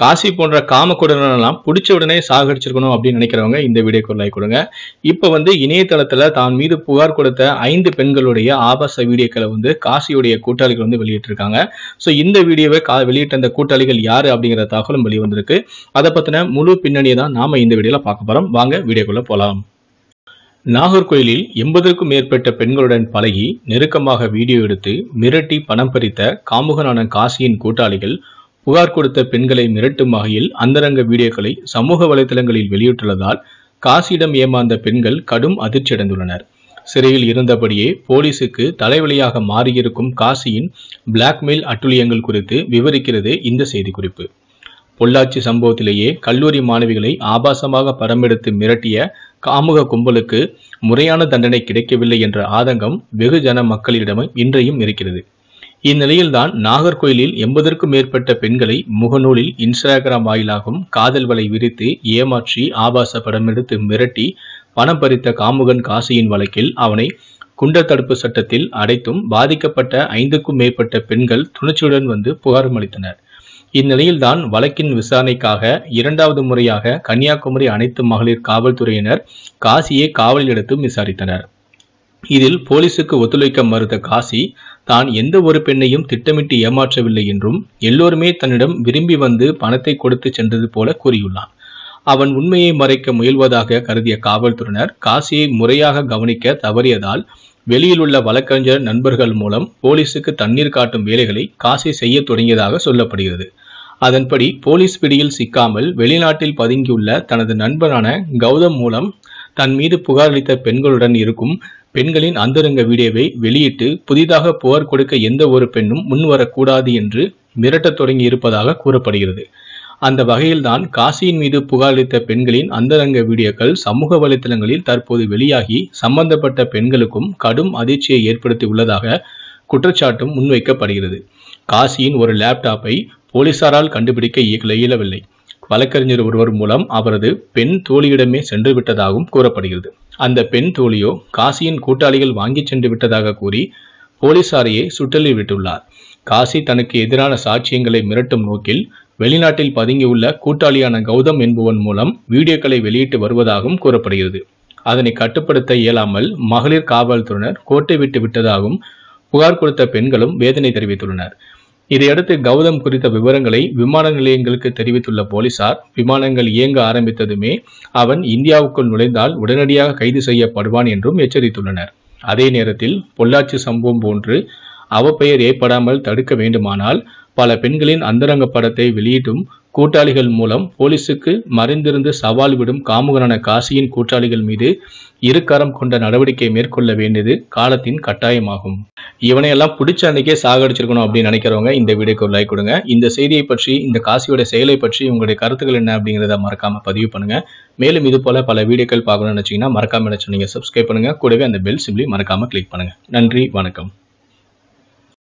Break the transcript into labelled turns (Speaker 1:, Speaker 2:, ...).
Speaker 1: காசி போன்ற காம கொடுனெல்லாம் பிடிச்ச உடனே சாகடிச்சிருக்கணும் அப்படின்னு நினைக்கிறவங்க இந்த வீடியோக்கு லைக் கொடுங்க இப்போ வந்து இணையதளத்தில் தான் மீது புகார் கொடுத்த ஐந்து பெண்களுடைய ஆபாச வீடியோக்களை வந்து காசியுடைய கூட்டாளிகள் வந்து வெளியிட்டிருக்காங்க ஸோ இந்த வீடியோவை கா வெளியிட்ட அந்த கூட்டாளிகள் யார் அப்படிங்கிற தகவலும் வெளிவந்திருக்கு அதை பற்றின முழு பின்னணியை தான் நாம் இந்த வீடியோவில் பார்க்க போகிறோம் வாங்க வீடியோக்குள்ளே போகலாம் நாகர்கோயிலில் எண்பதற்கும் மேற்பட்ட பெண்களுடன் பழகி நெருக்கமாக வீடியோ எடுத்து மிரட்டி பணம் பறித்த காமுகனான காசியின் கூட்டாளிகள் புகார் கொடுத்த பெண்களை மிரட்டும் வகையில் அந்தரங்க வீடியோக்களை சமூக வலைதளங்களில் வெளியிட்டுள்ளதால் காசியிடம் ஏமாந்த பெண்கள் கடும் அதிர்ச்சியடைந்துள்ளனர் சிறையில் இருந்தபடியே போலீசுக்கு தலைவலியாக மாறியிருக்கும் காசியின் பிளாக்மெயில் அட்டுழியங்கள் குறித்து விவரிக்கிறது இந்த செய்திக்குறிப்பு பொள்ளாச்சி சம்பவத்திலேயே கல்லூரி மாணவிகளை ஆபாசமாக பரமெடுத்து மிரட்டிய காமுக கும்பலுக்கு முறையான தண்டனை கிடைக்கவில்லை என்ற ஆதங்கம் வெகுஜன மக்களிடமும் இன்றையும் இருக்கிறது இந்நிலையில்தான் நாகர்கோயிலில் எண்பதற்கும் மேற்பட்ட பெண்களை முகநூலில் இன்ஸ்டாகிராம் வாயிலாகவும் காதல் வலை விரித்து ஏமாற்றி ஆபாச படம் எடுத்து மிரட்டி பணம் பறித்த காமுகன் காசியின் வழக்கில் அவனை குண்டர் தடுப்பு சட்டத்தில் அடைத்தும் பாதிக்கப்பட்ட ஐந்துக்கும் மேற்பட்ட பெண்கள் துணிச்சியுடன் வந்து புகாரும் அளித்தனர் இந்நிலையில்தான் வழக்கின் விசாரணைக்காக இரண்டாவது முறையாக கன்னியாகுமரி அனைத்து மகளிர் காவல்துறையினர் காசியை காவலில் எடுத்தும் விசாரித்தனர் இதில் போலீசுக்கு ஒத்துழைக்க மறுத்த காசி தான் எந்த ஒரு பெண்ணையும் திட்டமிட்டு ஏமாற்றவில்லை என்றும் எல்லோருமே தன்னிடம் விரும்பி வந்து பணத்தை கொடுத்து சென்றது போல கூறியுள்ளான் அவன் உண்மையை மறைக்க முயல்வதாக கருதிய காவல்துறையினர் காசியை முறையாக கவனிக்க தவறியதால் வெளியில் உள்ள வழக்கறிஞர் நண்பர்கள் மூலம் போலீசுக்கு தண்ணீர் காட்டும் வேலைகளை காசி செய்ய தொடங்கியதாக சொல்லப்படுகிறது அதன்படி போலீஸ் பிடியில் சிக்காமல் வெளிநாட்டில் பதுங்கியுள்ள தனது நண்பரான கௌதம் மூலம் தன் மீது புகாரளித்த பெண்களுடன் இருக்கும் பெண்களின் அந்தரங்க வீடியோவை வெளியிட்டு புதிதாக புகார் கொடுக்க எந்த ஒரு பெண்ணும் முன்வரக்கூடாது என்று மிரட்டத் தொடங்கி இருப்பதாக கூறப்படுகிறது அந்த வகையில்தான் காசியின் மீது புகாரளித்த பெண்களின் அந்தரங்க வீடியோக்கள் சமூக வலைதளங்களில் தற்போது வெளியாகி சம்பந்தப்பட்ட பெண்களுக்கும் கடும் அதிர்ச்சியை ஏற்படுத்தி உள்ளதாக குற்றச்சாட்டும் முன்வைக்கப்படுகிறது காசியின் ஒரு லேப்டாப்பை போலீசாரால் கண்டுபிடிக்க இயலவில்லை வழக்கறிஞர் ஒருவர் மூலம் அவரது பெண் தோழியிடமே சென்று விட்டதாகவும் கூறப்படுகிறது அந்த பெண் தோழியோ காசியின் கூட்டாளிகள் வாங்கிச் சென்று விட்டதாக கூறி போலீசாரையே சுட்டலில் விட்டுள்ளார் காசி தனக்கு எதிரான சாட்சியங்களை மிரட்டும் நோக்கில் வெளிநாட்டில் பதுங்கியுள்ள கூட்டாளியான கௌதம் என்பவன் மூலம் வீடியோக்களை வெளியிட்டு வருவதாகவும் கூறப்படுகிறது அதனை கட்டுப்படுத்த இயலாமல் மகளிர் காவல்துறையினர் கோட்டை விட்டு விட்டதாகவும் புகார் கொடுத்த பெண்களும் வேதனை தெரிவித்துள்ளனர் இதையடுத்து கௌதம் குறித்த விவரங்களை விமான நிலையங்களுக்கு தெரிவித்துள்ள போலீசார் விமானங்கள் இயங்க ஆரம்பித்ததுமே அவன் இந்தியாவுக்குள் நுழைந்தால் உடனடியாக கைது செய்யப்படுவான் என்றும் எச்சரித்துள்ளனர் அதே நேரத்தில் பொள்ளாச்சி சம்பவம் போன்று அவப்பெயர் ஏற்படாமல் தடுக்க வேண்டுமானால் பல பெண்களின் அந்தரங்க படத்தை வெளியிட்டும் கூட்டாளிகள் மூலம் போலீசுக்கு மறைந்திருந்து சவால் விடும் காமுகனான காசியின் கூட்டாளிகள் மீது இருக்கரம் கொண்ட நடவடிக்கை மேற்கொள்ள வேண்டியது காலத்தின் கட்டாயமாகும் இவனையெல்லாம் பிடிச்ச அன்னைக்கே சாகடிச்சிருக்கணும் அப்படின்னு நினைக்கிறவங்க இந்த வீடியோக்கு ஒரு லைக் கொடுங்க இந்த செய்தியை பற்றி இந்த காசியோட செயலை பற்றி உங்களுடைய கருத்துக்கள் என்ன அப்படிங்கிறத மறக்காம பதிவு பண்ணுங்க மேலும் இது போல பல வீடியோக்கள் பார்க்கணும்னு நினைச்சீங்கன்னா மறக்காம நினைச்சு நீங்க சப்ஸ்கிரைப் பண்ணுங்க கூடவே அந்த பெல் சிம்லி மறக்காம கிளிக் பண்ணுங்க நன்றி வணக்கம்